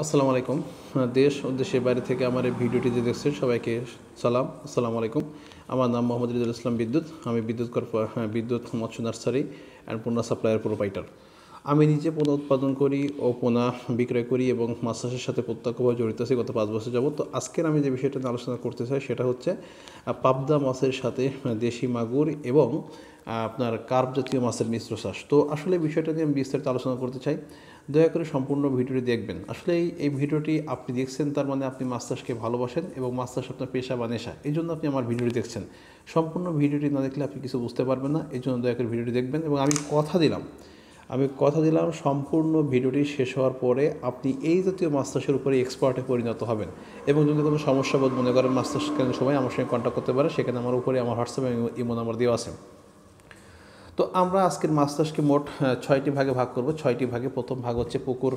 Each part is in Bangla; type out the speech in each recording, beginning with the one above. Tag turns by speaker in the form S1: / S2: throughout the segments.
S1: আসসালামু আলাইকুম হ্যাঁ, দেশ ও দেশের বাইরে থেকে আমার এই ভিডিওটি যে দেখছেন সবাইকে সালাম আসসালামু আলাইকুম আমার নাম মোহাম্মদ রিজুল ইসলাম বিদ্যুৎ আমি বিদ্যুৎ হ্যাঁ, বিদ্যুৎ মৎস্য নার্সারি অ্যান্ড পোনা সাপ্লায়ার প্রোভাইডার আমি নিজে পোনা উৎপাদন করি ও পোনা বিক্রয় করি এবং মাছ চাষের সাথে প্রত্যক্ষভাবে জড়িত আছি গত পাঁচ বছর যাব তো আজকের আমি যে বিষয়টা আলোচনা করতে চাই সেটা হচ্ছে পাবদা মাছের সাথে হ্যাঁ, দেশি মাগুর এবং আপনার কার্প জাতীয় মাছের মিশ্র শ্বাস তো আসলে বিষয়টা নিয়ে আমি বিস্তারিত আলোচনা করতে চাই দয়া করে সম্পূর্ণ ভিডিওটি দেখবেন আসলে এই ভিডিওটি আপনি দেখছেন তার মানে আপনি মাছ চাষকে ভালোবাসেন এবং মাছ চাষ আপনার পেশা বা নেশা এই জন্য আপনি আমার ভিডিওটি দেখছেন সম্পূর্ণ ভিডিওটি না দেখলে আপনি কিছু বুঝতে পারবেন না এই জন্য দয়া করে ভিডিওটি দেখবেন এবং আমি কথা দিলাম আমি কথা দিলাম সম্পূর্ণ ভিডিওটি শেষ হওয়ার পরে আপনি এই জাতীয় মাস্তাসের উপরে এক্সপার্টে পরিণত হবেন এবং যদি কোনো সমস্যা বোধ মনে করেন মাস্টার্স কেন সবাই আমার সঙ্গে কন্ট্যাক্ট করতে পারে সেখানে আমার উপরে আমার হোয়াটসঅ্যাপ ইমো নাম্বার দেওয়া আছে তো আমরা আজকের মাস্টার্সকে মোট ছয়টি ভাগে ভাগ করব ছয়টি ভাগে প্রথম ভাগ হচ্ছে পুকুর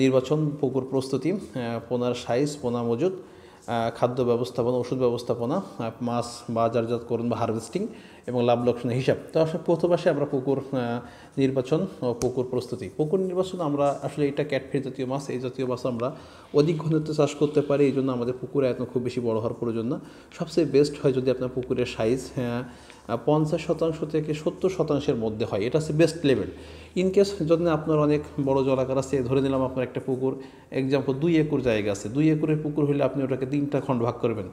S1: নির্বাচন পুকুর প্রস্তুতি পোনার সাইজ পোনা মজুদ খাদ্য ব্যবস্থাপনা ওষুধ ব্যবস্থাপনা মাছ বাজারজাতকরণ বা হারভেস্টিং এবং লাভ লোকসানের হিসাব তো আসলে প্রথম আসে আমরা পুকুর নির্বাচন ও পুকুর প্রস্তুতি পুকুর নির্বাচন আমরা আসলে এটা ক্যাটফিন জাতীয় মাছ এই জাতীয় মাছ আমরা অধিক ঘনত্ব চাষ করতে পারি এই জন্য আমাদের পুকুর এত খুব বেশি বড় হওয়ার প্রয়োজন না সবচেয়ে বেস্ট হয় যদি আপনার পুকুরের সাইজ হ্যাঁ পঞ্চাশ শতাংশ থেকে সত্তর শতাংশের মধ্যে হয় এটা হচ্ছে বেস্ট লেভেল ইন কেস যদি আপনার অনেক বড় জলাকার আছে ধরে নিলাম আপনার একটা পুকুর এক্সাম্পল দুই একর জায়গা আছে দুই একরের পুকুর হলে আপনি ওটাকে তিনটা খণ্ড ভাগ করবেন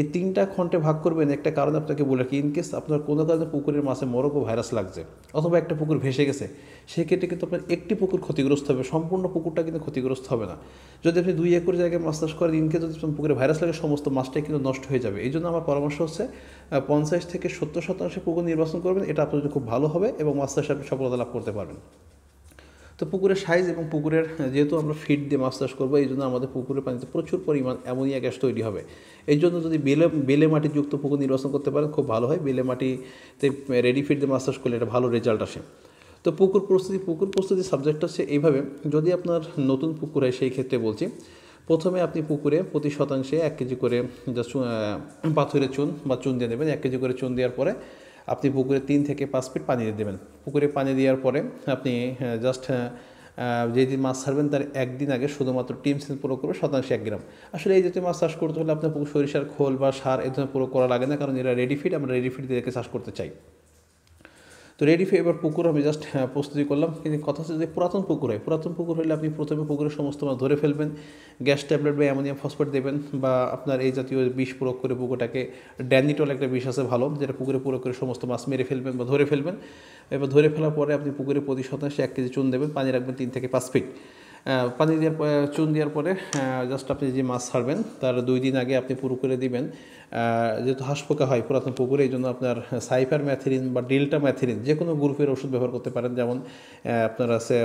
S1: এই তিনটা খন্ডে ভাগ করবেন একটা কারণ আপনাকে বলে রাখি ইনকেস আপনার কোনো কারণে পুকুরের মাছে মরকো ভাইরাস লাগছে অথবা একটা পুকুর ভেসে গেছে সেক্ষেত্রে কিন্তু আপনার একটি পুকুর ক্ষতিগ্রস্ত হবে সম্পূর্ণ পুকুরটা কিন্তু ক্ষতিগ্রস্ত হবে না যদি আপনি দুই একর জায়গায় মাছ চাষ করেন ইনকেস যদি পুকুরে ভাইরাস লাগে সমস্ত মাছটাই কিন্তু নষ্ট হয়ে যাবে এই জন্য আমার পরামর্শ হচ্ছে পঞ্চাশ থেকে সত্তর শতাংশ পুকুর নির্বাচন করবেন এটা আপনার জন্য খুব ভালো হবে এবং মাছ চাষে আপনি সফলতা লাভ করতে পারবেন তো পুকুরের সাইজ এবং পুকুরের যেহেতু আমরা ফিট দিয়ে মাছ চাষ করবো এই জন্য আমাদের পুকুরের পানিতে প্রচুর পরিমাণ অ্যামোনিয়া গ্যাস তৈরি হবে এই জন্য যদি বেলে বেলে মাটিযুক্ত পুকুর নির্বাচন করতে পারেন খুব ভালো হয় বেলে মাটিতে রেডি ফিট দিয়ে মাছ চাষ করলে এটা ভালো রেজাল্ট আসে তো পুকুর প্রস্তুতি পুকুর প্রস্তুতি সাবজেক্ট হচ্ছে এইভাবে যদি আপনার নতুন পুকুর হয় সেই ক্ষেত্রে বলছি প্রথমে আপনি পুকুরে প্রতি শতাংশে এক কেজি করে পাথরের চুন বা চুন দিয়ে নেবেন এক কেজি করে চুন দেওয়ার পরে আপনি পুকুরে তিন থেকে পাঁচ ফিট পানি দিয়ে দেবেন পুকুরে পানি দেওয়ার পরে আপনি জাস্ট হ্যাঁ, হ্যাঁ, যেদিন মাছ ছাড়বেন তার একদিন আগে শুধুমাত্র টিমসেন পুরো করবে শতাংশ এক গ্রাম আসলে এই জাতীয় মাছ চাষ করতে হলে আপনার পুকুর সরিষার খোল বা সার এ ধরনের পুরো করা লাগে না কারণ এরা রেডি আমরা রেডি দিয়ে চাষ করতে চাই তো রেডি ফে এবার পুকুর আমি জাস্ট হ্যাঁ, প্রস্তুতি করলাম কিন্তু কথা হচ্ছে যে পুরাতন পুকুর হয় পুরাতন পুকুর হলে আপনি প্রথমে পুকুরের সমস্ত মাছ ধরে ফেলবেন গ্যাস ট্যাবলেট বা অ্যামোনিয়াম ফসফেট দেবেন বা আপনার এই জাতীয় বিষ প্রয়োগ করে পুকুরটাকে ড্যানিটল একটা বিষ আছে ভালো যেটা পুকুরে প্রয়োগ করে সমস্ত মাছ মেরে ফেলবেন বা ধরে ফেলবেন এবার ধরে ফেলার পরে আপনি পুকুরে প্রতি শতাংশে এক কেজি চুন দেবেন পানি রাখবেন তিন থেকে পাঁচ ফিট পানি দেওয়ার পরে চুন দেওয়ার পরে জাস্ট আপনি যে মাছ ছাড়বেন তার দুই দিন আগে আপনি পুরো করে দিবেন যেহেতু হাঁস পোকা হয় পুরাতন পুকুরে এই জন্য আপনার সাইফার ম্যাথেরিন বা ডিল্টা ম্যাথেরিন যে কোনো গ্রুপের ওষুধ ব্যবহার করতে পারেন যেমন আপনার আছে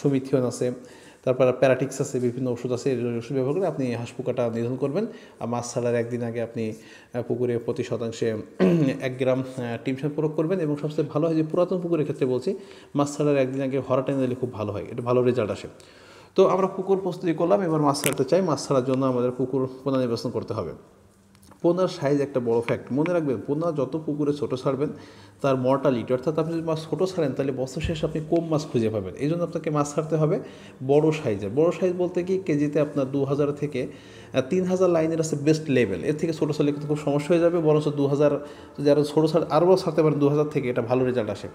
S1: সুমিথিয়ন আছে তারপর প্যারাটিক্স আছে বিভিন্ন ওষুধ আছে ওষুধ ব্যবহার করে আপনি হাঁস পোকাটা নিধন করবেন আর মাছ ছাড়ার একদিন আগে আপনি পুকুরে প্রতি শতাংশে এক গ্রাম টিম টিমসার প্রয়োগ করবেন এবং সবচেয়ে ভালো হয় যে পুরাতন পুকুরের ক্ষেত্রে বলছি মাছ ছাড়ার একদিন আগে হরা টেনে দিলে খুব ভালো হয় এটা ভালো রেজাল্ট আসে তো আমরা পুকুর প্রস্তুতি করলাম এবার মাছ ছাড়তে চাই মাছ ছাড়ার জন্য আমাদের পুকুর পুনর্নিবাসন করতে হবে পোনার সাইজ একটা বড় ফ্যাক্ট মনে রাখবেন পোনা যত পুকুরে ছোটো ছাড়বেন তার মর্টালিটি অর্থাৎ আপনি যদি মাছ ছোটো ছাড়েন তাহলে বছর শেষ আপনি কম মাছ খুঁজে পাবেন এই জন্য আপনাকে মাছ ছাড়তে হবে বড় সাইজে বড় সাইজ বলতে কি কেজিতে আপনার দু হাজার থেকে তিন হাজার লাইনের আছে বেস্ট লেভেল এর থেকে ছোটো ছাড়লে কিন্তু খুব সমস্যা হয়ে যাবে বরঞ্চ দু হাজার যারা ছোটো ছাড় আরও ছাড়তে পারেন দু হাজার থেকে এটা ভালো রেজাল্ট আসে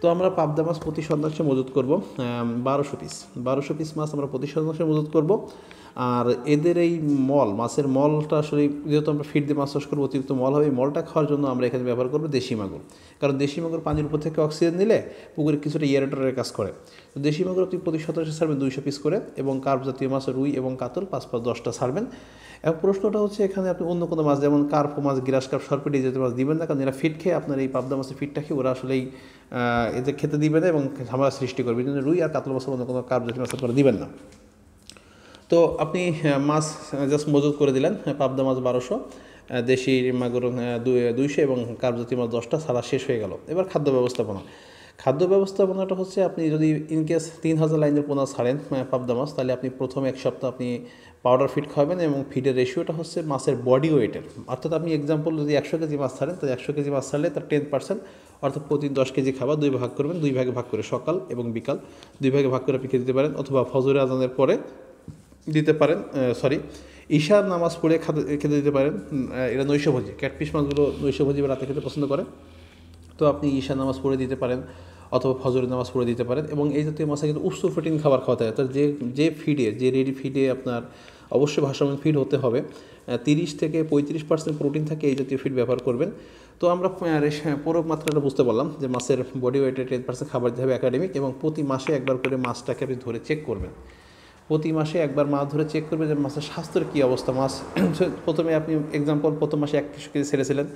S1: তো আমরা পাবদা মাছ প্রতি শতাংশে মজুত করবো বারোশো পিস বারোশো পিস মাছ আমরা প্রতি শতাংশে মজুত করবো আর এদের এই মল মাছের মলটা আসলে যেহেতু আমরা ফিট দিয়ে মাছ চাষ করবো অতিরিক্ত মল হবে এই মলটা খাওয়ার জন্য আমরা এখানে ব্যবহার করবো দেশি মাগুর কারণ দেশি মাগুর পানির উপর থেকে অক্সিজেন নিলে পুকুরে কিছুটা ইয়ারেটারের কাজ করে তো দেশি মাগুর আপনি প্রতি শতাংশে ছাড়বেন দুইশো পিস করে এবং কার্প জাতীয় মাছ রুই এবং কাতল পাঁচ পাঁচ দশটা ছাড়বেন এবং প্রশ্নটা হচ্ছে এখানে আপনি অন্য কোনো মাছ যেমন কার্প মাছ গ্রাস কার্প সরপিটি জাতীয় মাছ দিবেন না কারণ এরা ফিট খেয়ে আপনার এই পাবদা মাছের ফিটটা খেয়ে ওরা আসলেই এদের খেতে দিবে না এবং ঝামেলা সৃষ্টি করবে এই জন্য রুই আর কাতল মাছের অন্য কোনো কার্প জাতীয় মাছ আপনারা দিবেন না তো আপনি মাছ জাস্ট মজুত করে দিলেন পাবদা মাছ বারোশো দেশি মাগুর দুইশো এবং কার্বজাতীয় মাছ দশটা সারা শেষ হয়ে গেল এবার খাদ্য ব্যবস্থাপনা খাদ্য ব্যবস্থাপনাটা হচ্ছে আপনি যদি ইনকেস তিন হাজার লাইনের পোনা ছাড়েন পাবদা মাছ তাহলে আপনি প্রথম এক সপ্তাহ আপনি পাউডার ফিড খাবেন এবং ফিডের রেশিওটা হচ্ছে মাছের বডি ওয়েটের অর্থাৎ আপনি এক্সাম্পল যদি একশো কেজি মাছ ছাড়েন তাহলে একশো কেজি মাছ ছাড়লে তার টেন পার্সেন্ট অর্থাৎ প্রতি দশ কেজি খাবার দুই ভাগ করবেন দুই ভাগে ভাগ করে সকাল এবং বিকাল দুই ভাগে ভাগ করে আপনি খেতে দিতে পারেন অথবা ফজরে আজানের পরে দিতে পারেন সরি ঈশার নামাজ পড়ে খাতে খেতে দিতে পারেন এরা নৈশভোজী ক্যাটপিস মাছগুলো নৈশভোজী বা রাতে খেতে পছন্দ করে তো আপনি ঈশার নামাজ পড়ে দিতে পারেন অথবা ফজরের নামাজ পড়ে দিতে পারেন এবং এই জাতীয় মাছে কিন্তু উচ্চ প্রোটিন খাবার খাওয়াতে হয় অর্থাৎ যে যে ফিডে যে রেডি ফিডে আপনার অবশ্যই ভারসাম্য ফিড হতে হবে তিরিশ থেকে পঁয়ত্রিশ পার্সেন্ট প্রোটিন থাকে এই জাতীয় ফিড ব্যবহার করবেন তো আমরা হ্যাঁ, পুরো মাত্রাটা বুঝতে পারলাম যে মাছের বডি ওয়েটে টেন পার্সেন্ট খাবার দিতে হবে একাডেমিক এবং প্রতি মাসে একবার করে মাছটাকে আপনি ধরে চেক করবেন প্রতি মাসে একবার মাছ ধরে চেক করবে যে মাছের স্বাস্থ্যের কী অবস্থা মাছ প্রথমে আপনি এক্সাম্পল প্রথম মাসে এক কেজি ছেড়েছিলেন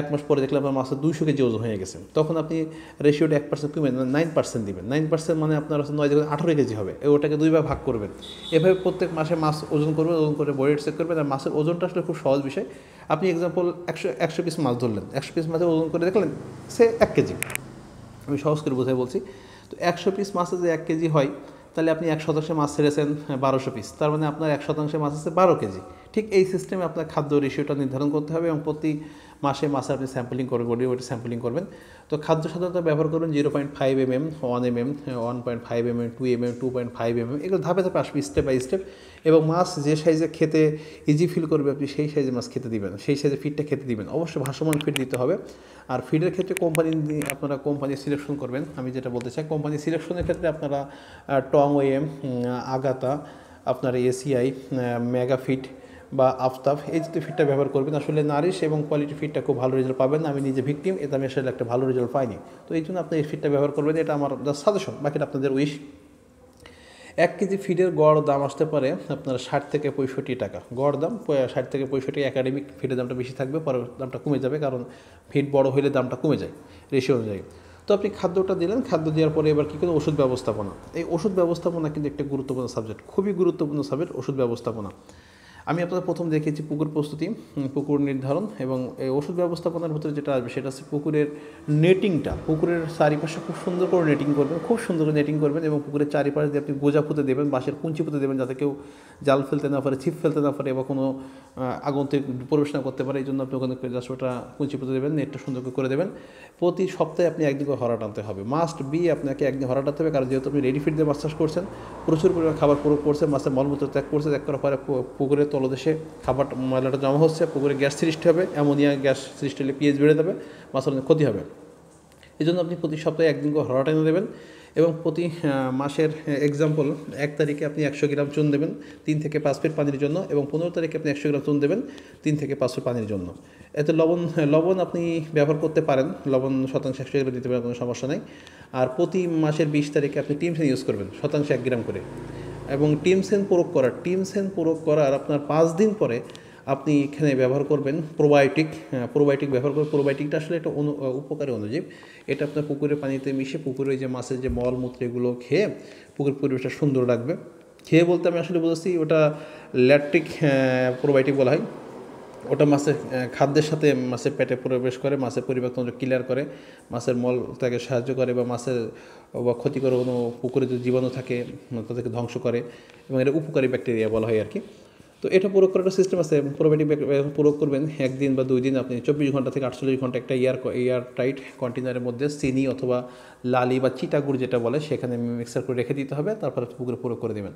S1: এক মাস পরে দেখলাম আপনার মাছের দুইশো কেজি ওজন হয়ে গেছে তখন আপনি রেশিওটা এক পার্সেন্ট কমে নাইন পার্সেন্ট দেবেন নাইন পার্সেন্ট মানে আপনার হচ্ছে নয় আঠারো কেজি হবে ওটাকে দুইবার ভাগ করবেন এভাবে প্রত্যেক মাসে মাছ ওজন করবে ওজন করে বয়েট চেক করবেন আর মাছের ওজনটা আসলে খুব সহজ বিষয় আপনি এক্সাম্পল একশো একশো পিস মাছ ধরলেন একশো পিস মাছের ওজন করে দেখলেন সে এক কেজি আমি সহজ করে বোঝাই বলছি তো একশো পিস মাছে যে এক কেজি হয় তাহলে আপনি এক শতাংশে মাছ ছেড়েছেন হ্যাঁ, বারোশো পিস তার মানে আপনার এক শতাংশে মাছ আছে বারো কেজি ঠিক এই সিস্টেমে আপনার খাদ্য রেশিওটা নির্ধারণ করতে হবে এবং প্রতি মাসে মাসে আপনি স্যাম্পলিং করে বডি ওয়েট স্যাম্পলিং করবেন তো খাদ্য সাধারণত ব্যবহার করুন zero point five M M one M M one point five M M two M M two point five M M এগুলো ধাপে ধাপে আসবে স্টেপ বাই স্টেপ এবং মাছ যে সাইজে খেতে ইজি ফিল করবে আপনি সেই সাইজে মাছ খেতে দিবেন সেই সাইজে ফিডটা খেতে দিবেন অবশ্যই ভাসমান ফিড দিতে হবে আর ফিডের ক্ষেত্রে কোম্পানি আপনারা কোম্পানি সিলেকশন করবেন আমি যেটা বলতে চাই কোম্পানি সিলেকশনের ক্ষেত্রে আপনারা টং ওয়েম আগাতা আপনার এসিআই মেগাফিট বা আফতাব এই যে ফিডটা ব্যবহার করবেন আসলে নারিশ এবং কোয়ালিটি ফিডটা খুব ভালো রেজাল্ট পাবেন আমি নিজে ভিকটিম এটা আমি আসলে একটা ভালো রেজাল্ট পাইনি তো এই জন্য আপনি এই ফিডটা ব্যবহার করবেন এটা আমার জাস্ট সাজেশন বাকিটা আপনাদের উইশ এক কেজি ফিডের গড় দাম আসতে পারে আপনার ষাট থেকে পঁয়ষট্টি টাকা গড় দাম ষাট থেকে পঁয়ষট্টি একাডেমিক ফিডের দামটা বেশি থাকবে পরে দামটা কমে যাবে কারণ ফিড বড় হলে দামটা কমে যায় রেশিও অনুযায়ী তো আপনি খাদ্যটা দিলেন খাদ্য দেওয়ার পরে এবার কী করেন ওষুধ ব্যবস্থাপনা এই ওষুধ ব্যবস্থাপনা কিন্তু একটা গুরুত্বপূর্ণ সাবজেক্ট খুবই গুরুত্বপূর্ণ সাবজেক্ট ওষুধ ব্যবস্থাপনা আমি আপনাদের প্রথম দেখিয়েছি পুকুর প্রস্তুতি পুকুর নির্ধারণ এবং এই ওষুধ ব্যবস্থাপনার ভিতরে যেটা আসবে সেটা হচ্ছে পুকুরের নেটিংটা পুকুরের চারিপাশে খুব সুন্দর করে নেটিং করবেন খুব সুন্দর করে নেটিং করবেন এবং পুকুরের চারিপাশে দিয়ে আপনি গোজা পুঁতে দেবেন বাঁশের কুঞ্চি পুঁতে দেবেন যাতে কেউ জাল ফেলতে না পারে ছিপ ফেলতে না পারে বা কোনো আগন্তুক প্রবেশ না করতে পারে এই জন্য আপনি ওখানে জাসটা কুঞ্চি পুঁতে দেবেন নেটটা সুন্দর করে দেবেন প্রতি সপ্তাহে আপনি একদিন করে হরা টানতে হবে মাস্ট বি আপনাকে একদিন হরা টানতে হবে কারণ যেহেতু আপনি রেডি ফিড দিয়ে মাছ চাষ করছেন প্রচুর পরিমাণ খাবার প্রয়োগ করছেন মাছের মলমূত্র ত্যাগ করছে ত্যাগ করার পরে পুকুরে তো তলদেশে খাবার ময়লাটা জমা হচ্ছে পুকুরে গ্যাস সৃষ্টি হবে অ্যামোনিয়া গ্যাস সৃষ্টি হলে পিএইচ বেড়ে যাবে মাছের অনেক ক্ষতি হবে এই জন্য আপনি প্রতি সপ্তাহে একদিন করে হরাটা এনে দেবেন এবং প্রতি মাসের এক্সাম্পল এক তারিখে আপনি একশো গ্রাম চুন দেবেন তিন থেকে পাঁচ ফিট পানির জন্য এবং পনেরো তারিখে আপনি একশো গ্রাম চুন দেবেন তিন থেকে পাঁচ ফিট পানির জন্য এতে লবণ লবণ আপনি ব্যবহার করতে পারেন লবণ শতাংশ একশো গ্রাম দিতে পারেন কোনো সমস্যা নেই আর প্রতি মাসের বিশ তারিখে আপনি টিমসেন ইউজ করবেন শতাংশ এক গ্রাম করে এবং টিম সেন প্রয়োগ করা সেন প্রয়োগ করার আপনার পাঁচ দিন পরে আপনি এখানে ব্যবহার করবেন প্রোবায়োটিক হ্যাঁ, প্রোবায়োটিক ব্যবহার করবেন প্রোবায়োটিকটা আসলে একটা অনু উপকারী অনুজীব এটা আপনার পুকুরের পানিতে মিশে পুকুরে যে মাছের যে মলমূত্র এগুলো খেয়ে পুকুরের পরিবেশটা সুন্দর রাখবে খেয়ে বলতে আমি আসলে বুঝেছি ওটা ল্যাট্রিক হ্যাঁ, প্রোবায়োটিক বলা হয় ওটা মাছের খাদ্যের সাথে মাছের পেটে প্রবেশ করে মাছের পরিবাকতন্ত্র ক্লিয়ার করে মাছের মল তাকে সাহায্য করে বা মাছের বা ক্ষতিকর কোনো পুকুরে যদি জীবাণু থাকে তাদেরকে ধ্বংস করে এবং এটা উপকারী ব্যাকটেরিয়া বলা হয় আর কি তো এটা প্রয়োগ করার একটা সিস্টেম আছে প্রোবায়োটিক প্রয়োগ করবেন একদিন বা দুই দিন আপনি চব্বিশ ঘন্টা থেকে আটচল্লিশ ঘন্টা একটা এয়ার এয়ার টাইট কন্টেনারের মধ্যে চিনি অথবা লালি বা চিটাগুড় যেটা বলে সেখানে মিক্সার করে রেখে দিতে হবে তারপরে পুকুরে প্রয়োগ করে দেবেন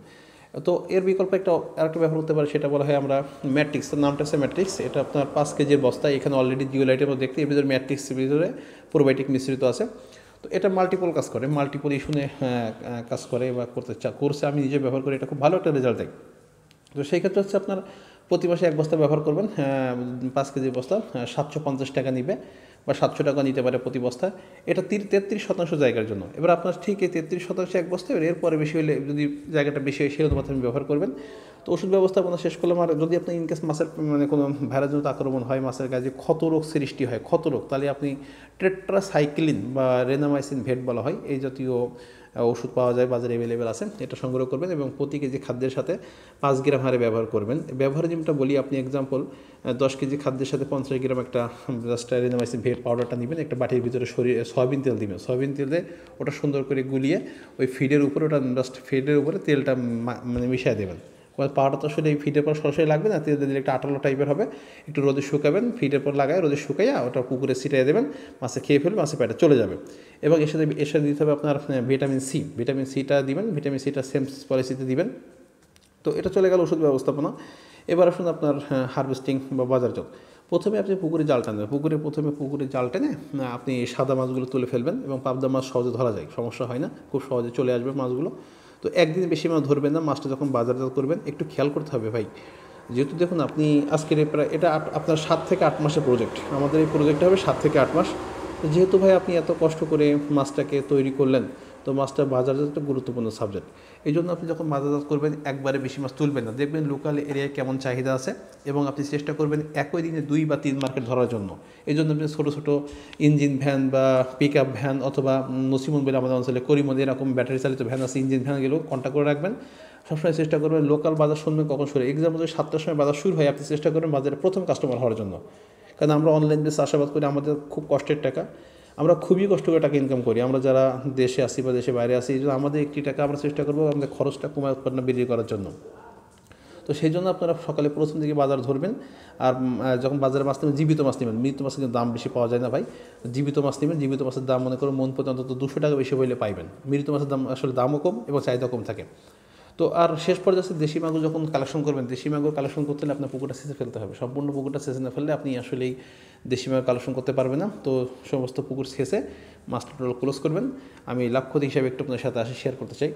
S1: তো এর বিকল্প একটা আরেকটা ব্যবহার হতে পারে সেটা বলা হয় আমরা ম্যাট্রিক্স নামটা আছে ম্যাট্রিক্স এটা আপনার পাঁচ কেজির বস্তা এখানে অলরেডি জিওলাইটের মধ্যে দেখতে এর ভিতরে ম্যাট্রিক্সের ভিতরে প্রোবায়োটিক মিশ্রিত আছে তো এটা মাল্টিপল কাজ করে মাল্টিপল ইস্যুনে হ্যাঁ, কাজ করে বা করতে চা করছে আমি নিজে ব্যবহার করি এটা খুব ভালো একটা রেজাল্ট দেয় তো সেই ক্ষেত্রে হচ্ছে আপনার প্রতি মাসে এক বস্তা ব্যবহার করবেন হ্যাঁ, পাঁচ কেজি বস্তা হ্যাঁ, সাতশো পঞ্চাশ টাকা নিবে বা সাতশো টাকা নিতে পারে প্রতি বস্তা এটা তির তেত্রিশ শতাংশ জায়গার জন্য এবার আপনার ঠিক এই তেত্রিশ শতাংশ এক বস্তা এবার এরপরে বেশি হলে যদি জায়গাটা বেশি হয় সেই আপনি ব্যবহার করবেন তো ওষুধ ব্যবস্থা আপনার শেষ করলাম আর যদি আপনি ইনকেস মাছের মানে কোনো ভাইরাসজনিত আক্রমণ হয় মাছের গায়ে ক্ষত রোগ সৃষ্টি হয় ক্ষত রোগ তাহলে আপনি টেট্রাসাইক্লিন বা রেনামাইসিন ভেট বলা হয় এই জাতীয় ওষুধ পাওয়া যায় বাজারে অ্যাভেলেবেল আছে এটা সংগ্রহ করবেন এবং প্রতি কেজি খাদ্যের সাথে পাঁচ গ্রাম হারে ব্যবহার করবেন ব্যবহার যেমনটা বলি আপনি এক্সাম্পল দশ কেজি খাদ্যের সাথে পঞ্চাশ গ্রাম একটা জাস্ট ভেট পাউডারটা নেবেন একটা বাটির ভিতরে শরীর সয়াবিন তেল দিবেন সয়াবিন তেল দিয়ে ওটা সুন্দর করে গুলিয়ে ওই ফিডের উপরে ওটা জাস্ট ফিডের উপরে তেলটা মানে মিশিয়ে দেবেন পাওয়াটা তো আসলে এই ফিটের পর সরাসরি লাগবে না ধীরে দিলে একটা আটালো টাইপের হবে একটু রোদে শুকাবেন ফিটের পর লাগায় রোদে শুকাইয়া ওটা পুকুরে ছিটাই দেবেন মাছে খেয়ে ফেলবে মাছে পেটে চলে যাবে এবং এর সাথে এর সাথে দিতে হবে আপনার ভিটামিন সি ভিটামিন সিটা দিবেন ভিটামিন সিটা সেম পলিসিতে দিবেন তো এটা চলে গেল ওষুধ ব্যবস্থাপনা এবার আসুন আপনার হারভেস্টিং হ্যাঁ, বা বাজারজাত প্রথমে আপনি পুকুরে জাল টানবেন পুকুরে প্রথমে পুকুরে জাল টেনে হ্যাঁ, আপনি সাদা মাছগুলো তুলে ফেলবেন এবং পাবদা মাছ সহজে ধরা যায় সমস্যা হয় না খুব সহজে চলে আসবে মাছগুলো তো একদিন বেশি মাছ ধরবেন না মাছটা যখন বাজারজাত করবেন একটু খেয়াল করতে হবে ভাই যেহেতু দেখুন আপনি আজকের প্রায় এটা আপনার সাত থেকে আট মাসের প্রজেক্ট আমাদের এই প্রজেক্টটা হবে সাত থেকে আট মাস যেহেতু ভাই আপনি এত কষ্ট করে মাছটাকে তৈরি করলেন তো মাছটা বাজারজাত একটা গুরুত্বপূর্ণ সাবজেক্ট এই জন্য আপনি যখন মাছ করবেন একবারে বেশি মাছ তুলবেন না দেখবেন লোকাল এরিয়ায় কেমন চাহিদা আছে এবং আপনি চেষ্টা করবেন একই দিনে দুই বা তিন মার্কেট ধরার জন্য এই জন্য আপনি ছোটো ছোটো ইঞ্জিন ভ্যান বা পিক আপ ভ্যান অথবা নসিমন বলে আমাদের অঞ্চলে করিমন এরকম ব্যাটারি চালিত ভ্যান আছে ইঞ্জিন ভ্যানগুলো কন্ট্যাক্ট করে রাখবেন সবসময় চেষ্টা করবেন লোকাল বাজার শুনবেন কখন শুরু এক্সাম্পল যদি সাতটার সময় বাজার শুরু হয় আপনি চেষ্টা করবেন বাজারে প্রথম কাস্টমার হওয়ার জন্য কারণ আমরা অনলাইন বেস আশাবাদ করি আমাদের খুব কষ্টের টাকা আমরা খুবই কষ্ট করে টাকা ইনকাম করি আমরা যারা দেশে আসি বা দেশে বাইরে আসি আমাদের একটি টাকা আমরা চেষ্টা করবো আমাদের খরচটা কমায় উৎপন্ন বৃদ্ধি করার জন্য তো সেই জন্য আপনারা সকালে প্রথম দিকে বাজার ধরবেন আর যখন বাজারে মাছ নেবেন জীবিত মাছ নেবেন মৃত মাছের কিন্তু দাম বেশি পাওয়া যায় না ভাই জীবিত মাছ নেবেন জীবিত মাছের দাম মনে করুন মন প্রতি অন্তত দুশো টাকা বেশি হইলে পাইবেন মৃত মাছের দাম আসলে দামও কম এবং চাহিদা কম থাকে তো আর শেষ পর্যায়ে আছে দেশি মাগুর যখন কালেকশন করবেন দেশি মাগুর কালেকশন করতে হলে আপনার পুকুরটা সেচে ফেলতে হবে সম্পূর্ণ পুকুরটা সেচে না ফেললে আপনি আসলেই দেশি মাগুর কালেকশন করতে পারবেন না তো সমস্ত পুকুর সেচে মাছটা ক্লোজ করবেন আমি লাক্ষতি হিসাবে একটু আপনার সাথে আসে শেয়ার করতে চাই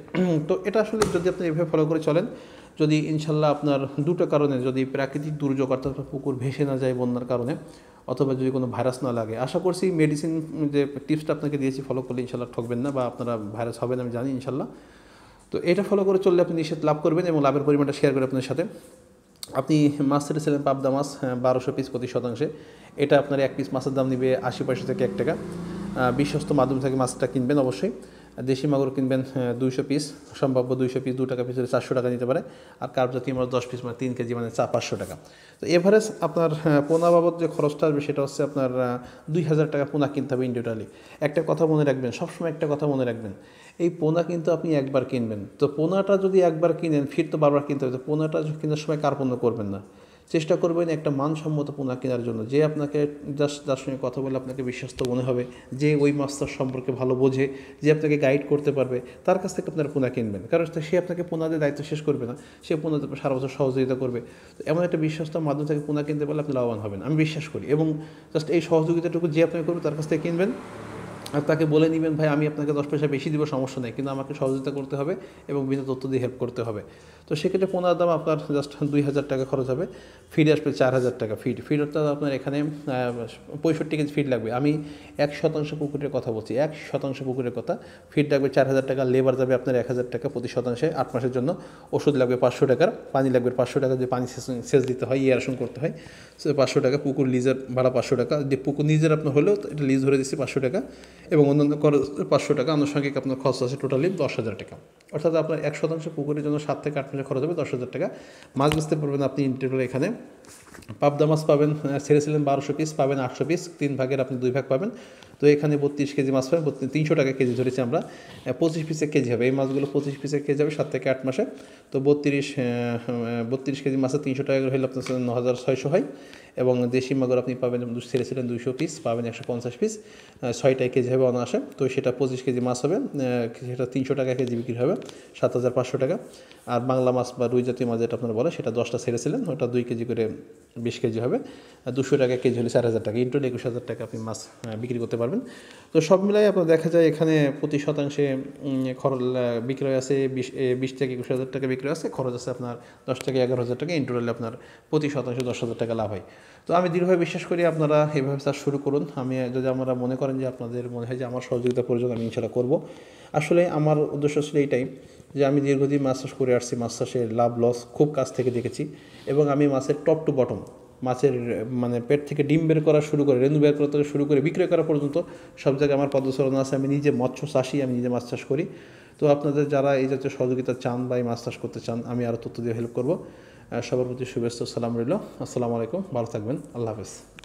S1: তো এটা আসলে যদি আপনি এভাবে ফলো করে চলেন যদি ইনশাল্লাহ আপনার দুটো কারণে যদি প্রাকৃতিক দুর্যোগ অর্থাৎ পুকুর ভেসে না যায় বন্যার কারণে অথবা যদি কোনো ভাইরাস না লাগে আশা করছি মেডিসিন যে টিপসটা আপনাকে দিয়েছি ফলো করলে ইনশাল্লাহ ঠকবেন না বা আপনারা ভাইরাস হবেন আমি জানি ইনশাল্লাহ তো এটা ফলো করে চললে আপনি নিষেধ লাভ করবেন এবং লাভের পরিমাণটা শেয়ার করে আপনার সাথে আপনি মাছ ছেড়েছিলেন পাবদা মাছ বারোশো পিস প্রতি শতাংশে এটা আপনার এক পিস মাছের দাম নিবে আশি পয়সা থেকে এক টাকা বিশ্বস্ত মাধ্যম থেকে মাছটা কিনবেন অবশ্যই দেশি মাগুর কিনবেন দুইশো পিস সম্ভাব্য দুইশো পিস দু টাকা পিস চারশো টাকা নিতে পারে আর কার্প জাতীয় মাছ দশ পিস মানে তিন কেজি মানে চা পাঁচশো টাকা তো এভারেজ আপনার পোনা বাবদ যে খরচটা আসবে সেটা হচ্ছে আপনার দুই হাজার টাকা পোনা কিনতে হবে ইন্ডিভিজুয়ালি একটা কথা মনে রাখবেন সবসময় একটা কথা মনে রাখবেন এই পোনা কিন্তু আপনি একবার কিনবেন তো পোনাটা যদি একবার কিনেন ফির তো বারবার কিনতে হবে তো পোনাটা কেনার সময় কার্পণ্য করবেন না চেষ্টা করবেন একটা মানসম্মত পোনা কেনার জন্য যে আপনাকে যার সঙ্গে কথা বলে আপনাকে বিশ্বস্ত মনে হবে যে ওই মাস্টার সম্পর্কে ভালো বোঝে যে আপনাকে গাইড করতে পারবে তার কাছ থেকে আপনার পোনা কিনবেন কারণ সে আপনাকে পোনাদের দায়িত্ব শেষ করবে না সে পোনাদের সারা বছর সহযোগিতা করবে তো এমন একটা বিশ্বস্ত মাধ্যম থেকে পোনা কিনতে পারলে আপনি লাভবান হবেন আমি বিশ্বাস করি এবং জাস্ট এই সহযোগিতাটুকু যে আপনাকে করবে তার কাছ থেকে কিনবেন আর তাকে বলে নেবেন ভাই আমি আপনাকে দশ পয়সা বেশি দিব সমস্যা নেই কিন্তু আমাকে সহযোগিতা করতে হবে এবং বিভিন্ন তথ্য দিয়ে হেল্প করতে হবে তো সেক্ষেত্রে পোনার দাম আপনার জাস্ট দুই হাজার টাকা খরচ হবে ফিড আসবে চার হাজার টাকা ফিড ফিড অর্থাৎ আপনার এখানে পঁয়ষট্টি কেজি ফিড লাগবে আমি এক শতাংশ পুকুরের কথা বলছি এক শতাংশ পুকুরের কথা ফিড লাগবে চার হাজার টাকা লেবার যাবে আপনার এক হাজার টাকা প্রতি শতাংশে আট মাসের জন্য ওষুধ লাগবে পাঁচশো টাকার পানি লাগবে পাঁচশো টাকা যে পানি সেচ দিতে হয় আসন ইয়ে করতে হয় সে পাঁচশো টাকা পুকুর লিজের ভাড়া পাঁচশো টাকা যে পুকুর নিজের আপনার হলেও এটা লিজ ধরে দিচ্ছি পাঁচশো টাকা এবং অন্যান্য খরচ পাঁচশো টাকা আনুষঙ্গিক আপনার খরচ আছে টোটালি দশ হাজার টাকা অর্থাৎ আপনার এক শতাংশ পুকুরের জন্য সাত থেকে আট মাসে খরচ হবে দশ হাজার টাকা মাছ বেচতে পারবেন আপনি ইন্টারভিউ এখানে পাবদা মাছ পাবেন ছেড়েছিলেন বারোশো পিস পাবেন আটশো পিস তিন ভাগের আপনি দুই ভাগ পাবেন তো এখানে বত্রিশ কেজি মাছ হবে তিনশো টাকা কেজি ধরেছি আমরা পঁচিশ পিসের কেজি হবে এই মাছগুলো পঁচিশ পিসের কেজি হবে সাত থেকে আট মাসে তো বত্রিশ বত্রিশ কেজি মাছে তিনশো টাকা করে হলে আপনার ন হাজার ছয়শো হয় এবং দেশি মাগুর আপনি পাবেন ছেড়েছিলেন দুশো পিস পাবেন একশো পঞ্চাশ পিস ছয়টায় কেজি হবে অনায়াসে তো সেটা পঁচিশ কেজি মাছ হবে সেটা তিনশো টাকা কেজি বিক্রি হবে সাত হাজার পাঁচশো টাকা আর বাংলা মাছ বা রুই জাতীয় মাছ যেটা আপনারা বলে সেটা দশটা ছেড়েছিলেন ওটা দুই কেজি করে বিশ কেজি হবে দুশো টাকা কেজি হলে চার হাজার টাকা ইন্টু একুশ হাজার টাকা আপনি মাছ বিক্রি করতে পারেন পারবেন তো সব মিলাই আপনার দেখা যায় এখানে প্রতি শতাংশে খরচ বিক্রয় আছে বিশ থেকে একুশ হাজার টাকা বিক্রয় আছে খরচ আছে আপনার দশ থেকে এগারো হাজার টাকা ইন্টোটালি আপনার প্রতি শতাংশে দশ হাজার টাকা লাভ হয় তো আমি দৃঢ়ভাবে বিশ্বাস করি আপনারা এইভাবে চাষ শুরু করুন আমি যদি আমরা মনে করেন যে আপনাদের মনে হয় যে আমার সহযোগিতা প্রয়োজন আমি ইনশাল্লাহ করব আসলে আমার উদ্দেশ্য ছিল এইটাই যে আমি দীর্ঘদিন মাছ চাষ করে আসছি মাছ চাষের লাভ লস খুব কাছ থেকে দেখেছি এবং আমি মাছের টপ টু বটম মাছের মানে পেট থেকে ডিম বের করা শুরু করে রেনু বের করা থেকে শুরু করে বিক্রয় করা পর্যন্ত সব জায়গায় আমার পদচারণা আছে আমি নিজে মৎস্য চাষি আমি নিজে মাছ চাষ করি তো আপনাদের যারা এই জাতীয় সহযোগিতা চান বা এই মাছ চাষ করতে চান আমি আরও তথ্য দিয়ে হেল্প করবো সবার প্রতি শুভেচ্ছা সালাম রইল আসসালামু আলাইকুম ভালো থাকবেন আল্লাহ হাফেজ